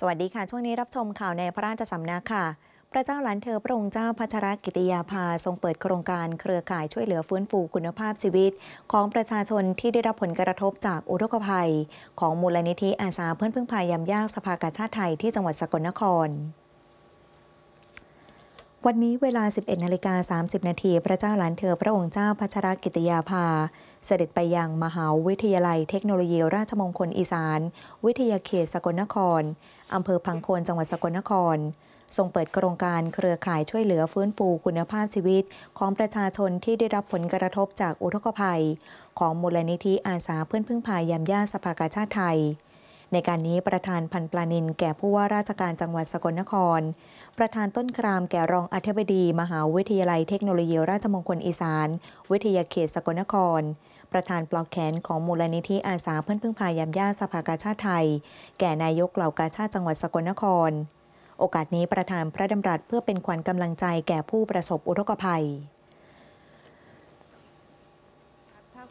สวัสดีค่ะ ช่วงนี้รับชมข่าวในพระราชสำนักค่ะพระเจ้าหลานเธอพระองค์เจ้าพัชรกิติยาภา ทรงเปิดโครงการเครือข่ายช่วยเหลือฟื้นฟูคุณภาพชีวิต ของประชาชนที่ได้รับผลกระทบจากอุทกภัย ของมูลนิธิอาสาเพื่อนพึ่งพายามยากสภากาชาติไทยที่จังหวัดสกลนคร วันนี้เวลา 11นาฬิกา 30 นาทีพระเจ้าหลานเธอพระองค์เจ้าพัชรกิติยาภาเสด็จไปยังมหาวิทยาลัยเทคโนโลยีราชมงคลอีสาน วิทยาเขตสกลนคร อำเภอพังโคนจังหวัดสกลนคร ทรงเปิดโครงการเครือข่ายช่วยเหลือฟื้นฟูคุณภาพชีวิต ของประชาชนที่ได้รับผลกระทบจากอุทกภัย ของมูลนิธิอาสาเพื่อนพึ่งพายามย่าสภากาชาติไทย ในการนี้ประธานพันปลานินแก่ผู้ว่าราชการจังหวัดสกลนคร ประธานต้นครามแก่รองอธิบดี มหาวิทยาลัยเทคโนโลยีราชมงคลอีสาน วิทยาเขตสกลนครประธานปลอกแขนของมูลนิธิอาสาเพื่อนพึ่งพายามยาสภากาชาติไทย แก่นายกเหล่ากาชาติจังหวัดสกลนคร โอกาสนี้ประธานพระดำรัสเพื่อเป็นขวัญกำลังใจแก่ผู้ประสบอุทกภัย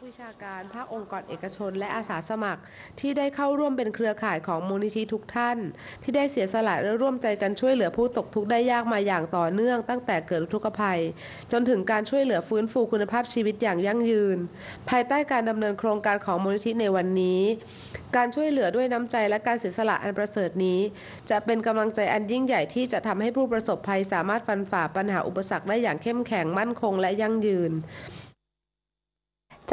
ควิชาการ ภาคองค์กรเอกชนและอาสาสมัครที่ได้เข้าร่วมเป็นเครือข่ายของมูลนิธิทุกท่าน ที่ได้เสียสละและร่วมใจกันช่วยเหลือผู้ตกทุกข์ได้ยากมาอย่างต่อเนื่องตั้งแต่เกิดทุกขภัย จนถึงการช่วยเหลือฟื้นฟูคุณภาพชีวิตอย่างยั่งยืน ภายใต้การดำเนินโครงการของมูลนิธิในวันนี้ การช่วยเหลือด้วยน้ำใจและการเสียสละอันประเสริฐนี้ จะเป็นกำลังใจอันยิ่งใหญ่ที่จะทำให้ผู้ประสบภัย สามารถฟันฝ่าปัญหาอุปสรรคได้อย่างเข้มแข็งมั่นคงและยั่งยืน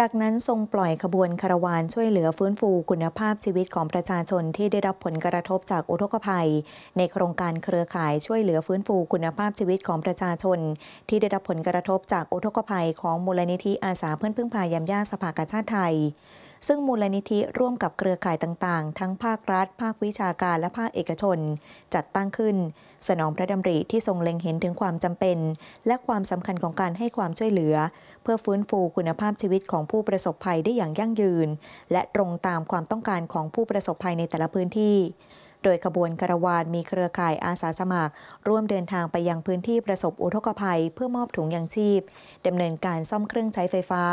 จากนั้นทรงปล่อยขบวนคารวานช่วยเหลือฟื้นฟูคุณภาพชีวิตของประชาชนที่ได้รับผลกระทบจากอุทกภัย ในโครงการเครือข่ายช่วยเหลือฟื้นฟูคุณภาพชีวิตของประชาชน ที่ได้รับผลกระทบจากอุทกภัยของมูลนิธิอาสาเพื่อนพึ่งพายามยากสภากาชาติไทยซึ่งมูลนิธิร่วมกับเครือข่ายต่างๆ ทั้งภาครัฐ ภาควิชาการ และภาคเอกชน จัดตั้งขึ้นสนองพระดำริที่ทรงเล็งเห็นถึงความจำเป็น และความสำคัญของการให้ความช่วยเหลือ เพื่อฟื้นฟูคุณภาพชีวิตของผู้ประสบภัยได้อย่างยั่งยืน และตรงตามความต้องการของผู้ประสบภัยในแต่ละพื้นที่ โดยขบวนคารวานมีเครือข่ายอาสาสมัคร ร่วมเดินทางไปยังพื้นที่ประสบอุทกภัยเพื่อมอบถุงยางชีพดำเนินการซ่อมเครื่องใช้ไฟฟ้า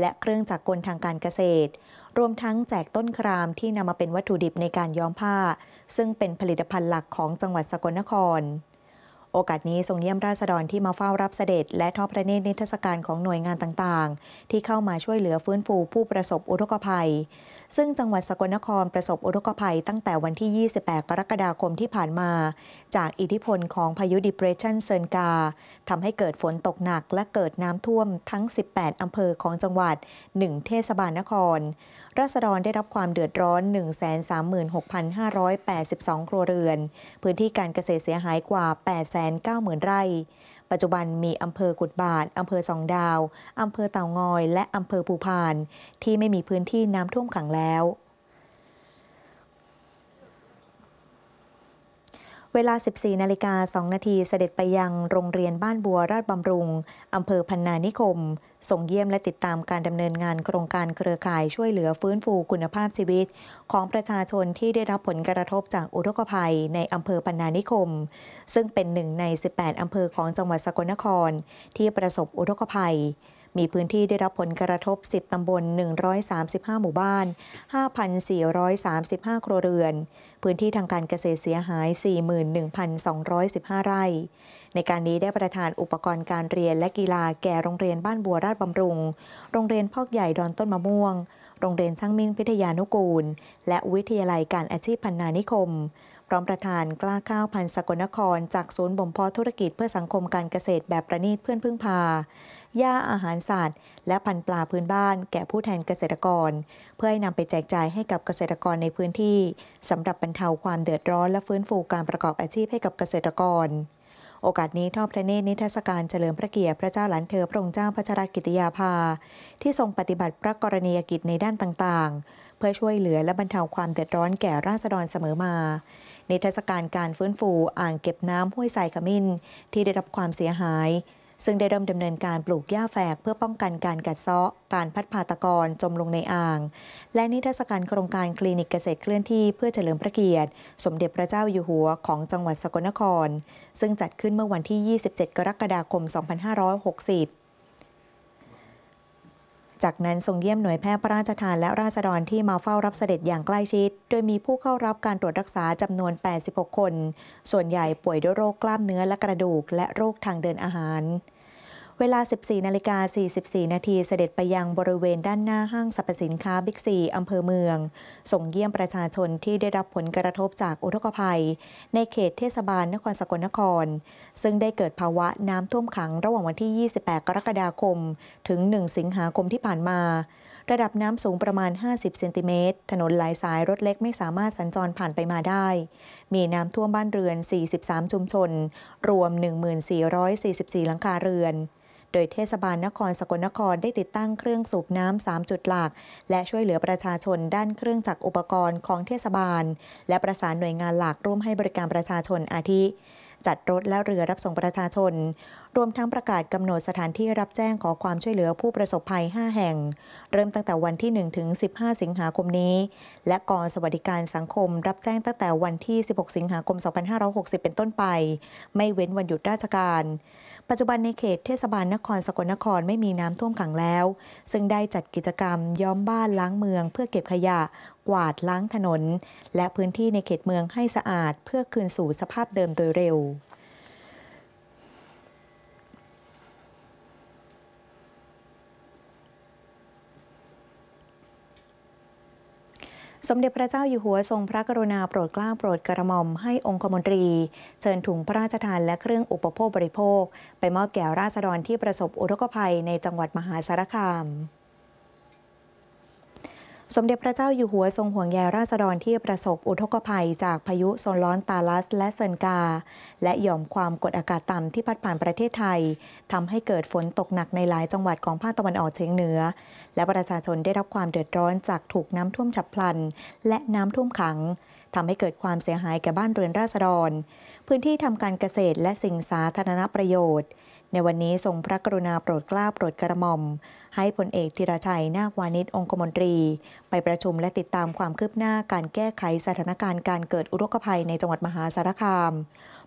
และเครื่องจักรกลทางการเกษตร รวมทั้งแจกต้นครามที่นำมาเป็นวัตถุดิบในการย้อมผ้า ซึ่งเป็นผลิตภัณฑ์หลักของจังหวัดสกลนคร โอกาสนี้ทรงเยี่ยมราษฎรที่มาเฝ้ารับเสด็จ และทอพระเนตรในเทศกาลของหน่วยงานต่าง ๆ ที่เข้ามาช่วยเหลือฟื้นฟูผู้ประสบอุทกภัยซึ่งจังหวัดสกลนครประสบอุทกภัยตั้งแต่วันที่ 28 กรกฎาคมที่ผ่านมา จากอิทธิพลของพายุดิเพรชันเซินกาทำให้เกิดฝนตกหนักและเกิดน้ำท่วมทั้ง 18 อำเภอของจังหวัด 1 เทศบาลนคร ราษฎรได้รับความเดือดร้อน 136,582 ครัวเรือน พื้นที่การเกษตรเสียหายกว่า 890,000 ไร่ปัจจุบันมีอำเภอกุดบาทอำเภอสองดาว อำเภอเต่างอย และอำเภอภูพาน ที่ไม่มีพื้นที่น้ำท่วมขังแล้วเวลา 14 นาฬิกา 2 นาทีเสด็จไปยังโรงเรียนบ้านบัวราชบำรุง อำเภอพันนานิคม ส่งเยี่ยมและติดตามการดำเนินงานโครงการเครือข่ายช่วยเหลือฟื้นฟูคุณภาพชีวิต ของประชาชนที่ได้รับผลกระทบจากอุทกภัยในอำเภอพันนานิคม ซึ่งเป็นหนึ่งใน 18 อำเภอของจังหวัดสกลนครที่ประสบอุทกภัยมีพื้นที่ได้รับผลกระทบ 10 ตำบล 135 หมู่บ้าน 5,435 ครัวเรือน พื้นที่ทางการเกษตรเสียหาย 41,215 ไร่ ในการนี้ได้ประทานอุปกรณ์การเรียนและกีฬาแก่โรงเรียนบ้านบัวราชบำรุง โรงเรียนพอกใหญ่ดอนต้นมะม่วง โรงเรียนช่างมิ่งพิทยานุกูล และวิทยาลัยการอาชีพพันนานิคมร้อมประธานกล้าข้าวพันธุ์สกลนคร จากศูนย์บ่มเพาะธุรกิจเพื่อสังคมการเกษตรแบบประณีตเพื่อนพึ่งพา ย่าอาหารสัตว์ และพันธุ์ปลาพื้นบ้านแก่ผู้แทนเกษตรกร เพื่อให้นำไปแจกจ่ายให้กับเกษตรกรในพื้นที่สำหรับบรรเทาความเดือดร้อนและฟื้นฟูการประกอบอาชีพให้กับเกษตรกร โอกาสนี้ทอดพระเนตรนิทรรศการเฉลิมพระเกียรติพระเจ้าหลานเธอพระองค์เจ้าพัชรกิติยาภา ที่ทรงปฏิบัติพระกรณียกิจในด้านต่างๆ เพื่อช่วยเหลือและบรรเทาความเดือดร้อนแก่ราษฎรเสมอมานิทรรศการการฟื้นฟูอ่างเก็บน้ำห้วยไซาขมิ้นที่ได้รับความเสียหาย ซึ่งได้เริ่มดำเนินการปลูกหญ้าแฝกเพื่อป้องกันการกัดเซาะ การพัดพาตะกอนจมลงในอ่าง และนิทรรศการโครงการคลินิกเกษตรเคลื่อนที่เพื่อเฉลิมพระเกียรติสมเด็จพระเจ้าอยู่หัวของจังหวัดสกลนคร ซึ่งจัดขึ้นเมื่อวันที่ 27 กรกฎาคม 2560จากนั้นทรงเยี่ยมหน่วยแพทย์พระราชทานและราษฎรที่มาเฝ้ารับเสด็จอย่างใกล้ชิด โดยมีผู้เข้ารับการตรวจรักษาจำนวน 86 คน ส่วนใหญ่ป่วยด้วยโรคกล้ามเนื้อและกระดูกและโรคทางเดินอาหารเวลา 14 นาฬิกา 44 นาทีเสด็จไปยังบริเวณด้านหน้าห้างสรรพสินค้าบิ๊กซีอำเภอเมือง ส่งเยี่ยมประชาชนที่ได้รับผลกระทบจากอุทกภัย ในเขตเทศบาลนครสกลนคร ซึ่งได้เกิดภาวะน้ำท่วมขังระหว่างวันที่ 28 กรกฎาคม ถึง 1 สิงหาคมที่ผ่านมา ระดับน้ำสูงประมาณ 50เซนติเมตรถนนหลายสายรถเล็ก ไม่สามารถสัญจรผ่านไปมาได้ มีน้ำท่วมบ้านเรือน 43 ชุมชน รวม 1444 หลังคาเรือนโดยเทศบาลนครสกลนครได้ติดตั้งเครื่องสูบน้ำ3จุดหลักและช่วยเหลือประชาชนด้านเครื่องจักรอุปกรณ์ของเทศบาล และประสานหน่วยงานหลักร่วมให้บริการประชาชนอาทิ จัดรถและเรือรับส่งประชาชน รวมทั้งประกาศกำหนดสถานที่รับแจ้งขอความช่วยเหลือผู้ประสบภัย 5 แห่ง เริ่มตั้งแต่วันที่1ถึง15 สิงหาคมนี้ และกองสวัสดิการสังคมรับแจ้งตั้งแต่วันที่ 16 สิงหาคม2560 เป็นต้นไป ไม่เว้นวันหยุดราชการปัจจุบันในเขตเทศบาลนครสกลนครไม่มีน้ำท่วมขังแล้ว ซึ่งได้จัดกิจกรรมย้อมบ้านล้างเมืองเพื่อเก็บขยะ กวาดล้างถนนและพื้นที่ในเขตเมืองให้สะอาดเพื่อคืนสู่สภาพเดิมโดยเร็วสมเด็จพระเจ้าอยู่หัวทรงพระกรุณาโปรดเกล้าโปรดกระหม่อมให้องคมนตรี เชิญถุงพระราชทานและเครื่องอุปโภคบริโภค ไปมอบแก่ราษฎรที่ประสบอุทกภัยในจังหวัดมหาสารคามสมเด็จพระเจ้าอยู่หัวทรงห่วงใยราษฎรที่ประสบอุทกภัยจากพายุโซนร้อนตาลัสและเซนกา และยอมความกดอากาศต่ำที่พัดผ่านประเทศไทยทำให้เกิดฝนตกหนักในหลายจังหวัดของภาคตะวันออกเฉียงเหนือ และประชาชนได้รับความเดือดร้อนจากถูกน้ำท่วมฉับพลันและน้ำท่วมขังทำให้เกิดความเสียหายแก่บ้านเรือนราษฎรพื้นที่ทำการเกษตรและสิ่งสาธารณประโยชน์ในวันนี้ทรงพระกรุณาโปรดเกล้าโปรดกระหม่อม ให้พลเอกธีรชัยนาควานิชองคมนตรี ไปประชุมและติดตามความคืบหน้าการแก้ไขสถานการณ์การเกิดอุทกภัยในจังหวัดมหาสารคาม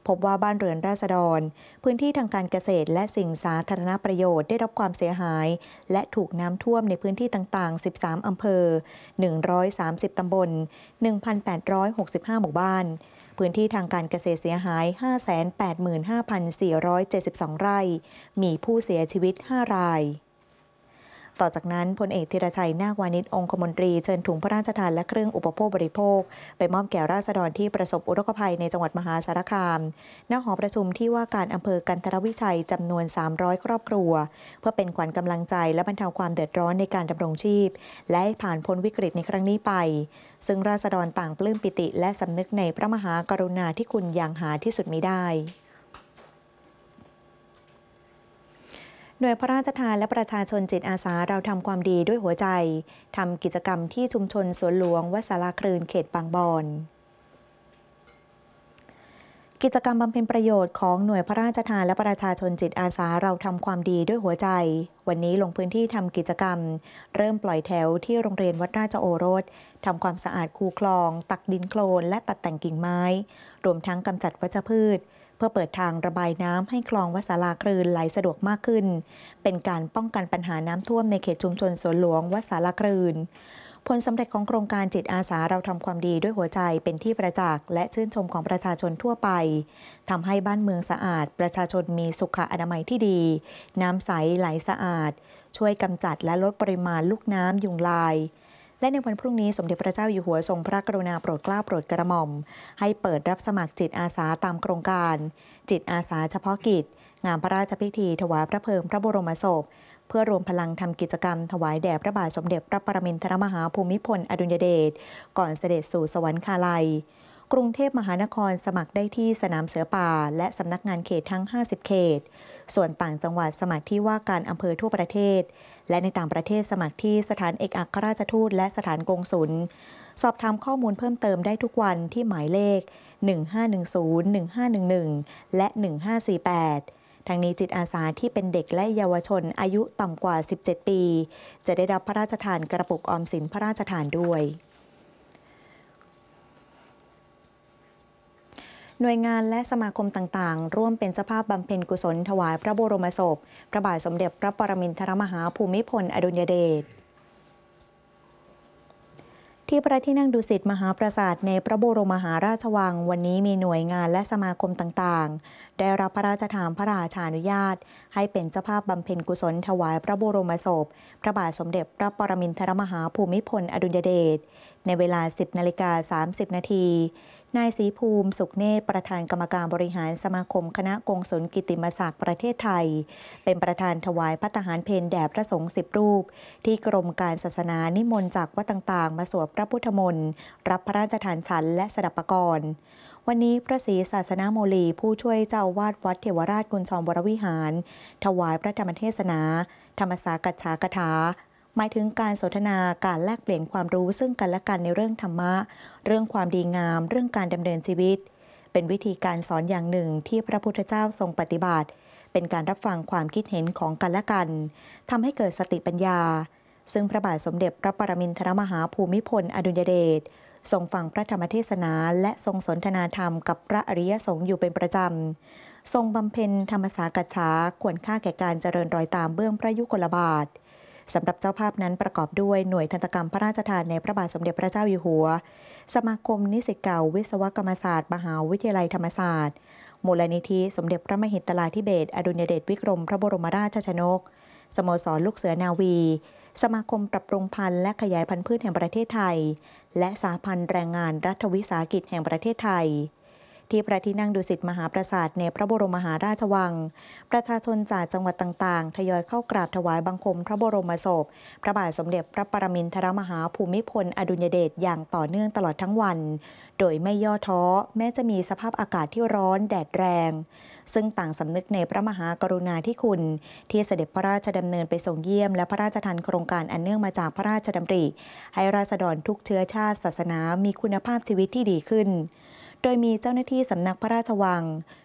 พบว่าบ้านเรือนราษฎร พื้นที่ทางการเกษตรและสิ่งสาธารณประโยชน์ได้รับความเสียหาย และถูกน้ำท่วมในพื้นที่ต่างๆ 13 อำเภอ 130ตำบล 1,865 หมู่บ้านพื้นที่ทางการเกษตรเสียหาย 585,472 ไร่ มีผู้เสียชีวิต 5 ราย ต่อจากนั้นพลเอกธีรชัย นาควานิชองคมนตรี เชิญถุงพระราชทานและเครื่องอุปโภคบริโภค ไปมอบแก่ราษฎรที่ประสบอุทกภัยในจังหวัดมหาสารคาม ณ หอประชุมที่ว่าการอำเภอกันทรวิชัย จำนวน 300 ครอบครัว เพื่อเป็นขวัญกำลังใจและบรรเทาความเดือดร้อนในการดำรงชีพ และให้ผ่านพ้นวิกฤตในครั้งนี้ไปซึ่งราษฎรต่างปลื้มปิติ และสำนึกในพระมหากรุณาที่คุณอย่างหาที่สุดมิได้ หน่วยพระราชทานและประชาชนจิตอาสาเราทำความดีด้วยหัวใจทำกิจกรรมที่ชุมชนสวนหลวงวัดสาราครืนเขตบางบอนกิจกรรมบำเพ็ญประโยชน์ของหน่วยพระราชทานและประชาชนจิตอาสาเราทำความดีด้วยหัวใจ วันนี้ลงพื้นที่ทำกิจกรรม เริ่มปล่อยแถวที่โรงเรียนวัดราชโอรสทำความสะอาดคูคลอง ตักดินโคลนและตัดแต่งกิ่งไม้ รวมทั้งกำจัดวัชพืช เพื่อเปิดทางระบายน้ำให้คลองวัสลาครืนไหลสะดวกมากขึ้น เป็นการป้องกันปัญหาน้ำท่วมในเขตชุมชนสวนหลวงวัสาลาครืนผลสำเร็จของโครงการจิตอาสาเราทำความดีด้วยหัวใจเป็นที่ประจักษ์และชื่นชมของประชาชนทั่วไป ทำให้บ้านเมืองสะอาดประชาชนมีสุขอนามัยที่ดี น้ำใสไหลสะอาด ช่วยกำจัดและลดปริมาณลูกน้ำยุงลาย และในวันพรุ่งนี้สมเด็จพระเจ้าอยู่หัวทรงพระกรุณาโปรดเกล้าโปรดกระหม่อม ให้เปิดรับสมัครจิตอาสาตามโครงการ จิตอาสาเฉพาะกิจงานพระราชพิธี ถวายพระเพลิงพระบรมศพเพื่อรวมพลังทำกิจกรรมถวายแด่พระบาทสมเด็จพระปรมินทรมหาภูมิพลอดุลยเดชก่อนเสด็จสู่สวรรคาลัยกรุงเทพมหานครสมัครได้ที่สนามเสือป่า และสำนักงานเขตทั้ง 50 เขต ส่วนต่างจังหวัดสมัครที่ว่าการอำเภอทั่วประเทศ และในต่างประเทศสมัครที่สถานเอกอัครราชทูตและสถานกงสุลสอบถามข้อมูลเพิ่มเติมได้ทุกวันที่หมายเลข 1510 1511 และ 1548ทางนี้จิตอาสาที่เป็นเด็กและเยาวชนอายุต่ำกว่า 17 ปี จะได้รับพระราชทานกระปุกออมสินพระราชทานด้วย หน่วยงานและสมาคมต่างๆ ร่วมเป็นสภาพบำเพ็ญกุศลถวายพระบรมศพ พระบาทสมเด็จพระปรมินทรมหาภูมิพล อดุลยเดชที่พระที่นั่งดุสิตมหาปราสาทในพระบรมมหาราชวังวันนี้มีหน่วยงานและสมาคมต่างๆ ได้รับพระราชทานพระราชานุญาตให้เป็นเจ้าภาพบำเพ็ญกุศลถวายพระบรมศพ พระบาทสมเด็จพระปรมินทรมหาภูมิพลอดุลยเดชในเวลา 10 นาฬิกา 30 นาทีนายศรีภูมิสุขเนตรประธานกรรมการบริหารสมาคมคณะกงศลกิติมศักดิ์ประเทศไทย เป็นประธานถวายพระทหารเพนแด่พระสงฆ์สิบรูป ที่กรมการศาสนานิมนต์จากวัดต่าง ๆ มาสวดพระพุทธมนต์ รับพระราชทานฉัน และสดับปกรณ์วันนี้พระศรีศาสนาโมลีผู้ช่วยเจ้าวาดวัดเทวราชกุญชรบรวิหาร ถวายพระธรรมเทศนา ธรรมสากัจฉากถาหมายถึงการสนทนาการแลกเปลี่ยนความรู้ซึ่งกันและกันในเรื่องธรรมะ เรื่องความดีงาม เรื่องการดำเนินชีวิต เป็นวิธีการสอนอย่างหนึ่งที่พระพุทธเจ้าทรงปฏิบัติ เป็นการรับฟังความคิดเห็นของกันและกันทำให้เกิดสติปัญญา ซึ่งพระบาทสมเด็จพระปรมินทรมหาภูมิพลอดุลยเดชทรงฟังพระธรรมเทศนา และทรงสนทนาธรรมกับพระอริยสงฆ์อยู่เป็นประจำทรงบำเพ็ญธรรมสากัจฉาควรค่าแก่การเจริญรอยตามเบื้องพระยุคลบาทสำหรับเจ้าภาพนั้นประกอบด้วยหน่วยทันตกรรม พระราชทานในพระบาทสมเด็จพระเจ้าอยู่หัว สมาคมนิสิตเก่าวิศวกรรมศาสตร์ มหาวิทยาลัยธรรมศาสตร์ มูลนิธิสมเด็จพระมหิตลาธิเบศอดุญเดชวิกรมพระบรมราชชนกสโมสรลูกเสือ นาวี สมาคมปรับปรุงพันธุ์และขยายพันธุ์พืชแห่งประเทศไทย และสาพันธ์แรงงานรัฐวิสาหกิจแห่งประเทศไทยที่พระที่นั่งดุสิตมหาปราสาทในพระบรมมหาราชวัง ประชาชนจากจังหวัดต่างๆ ทยอยเข้ากราบถวายบังคมพระบรมศพ พระบาทสมเด็จพระปรมินทรมหาภูมิพลอดุญเดชอย่างต่อเนื่องตลอดทั้งวัน โดยไม่ย่อท้อแม้จะมีสภาพอากาศที่ร้อนแดดแรง ซึ่งต่างสำนึกในพระมหากรุณาธิคุณ ที่เสด็จพระราชดำเนินไปส่งเยี่ยม และพระราชทานโครงการอันเนื่องมาจากพระราชดำริ ให้ราษฎรทุกเชื้อชาติศาสนามีคุณภาพชีวิตที่ดีขึ้นโดยมีเจ้าหน้าที่สำนักพระราชวัง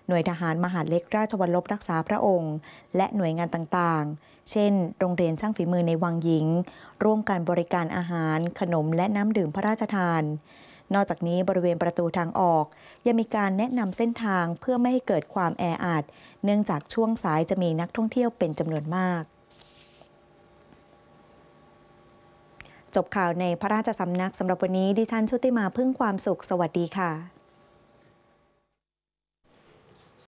หน่วยทหารมหาเล็กราชวัลลบรักษาพระองค์ และหน่วยงานต่าง ๆ เช่น โรงเรียนช่างฝีมือในวังหญิง ร่วมกันบริการอาหาร ขนมและน้ำดื่มพระราชทาน นอกจากนี้บริเวณประตูทางออก ยังมีการแนะนำเส้นทางเพื่อไม่ให้เกิดความแออัด เนื่องจากช่วงสายจะมีนักท่องเที่ยวเป็นจำนวนมาก จบข่าวในพระราชสำนักสำหรับวันนี้ดิฉันชุติมาพึ่งความสุขสวัสดีค่ะ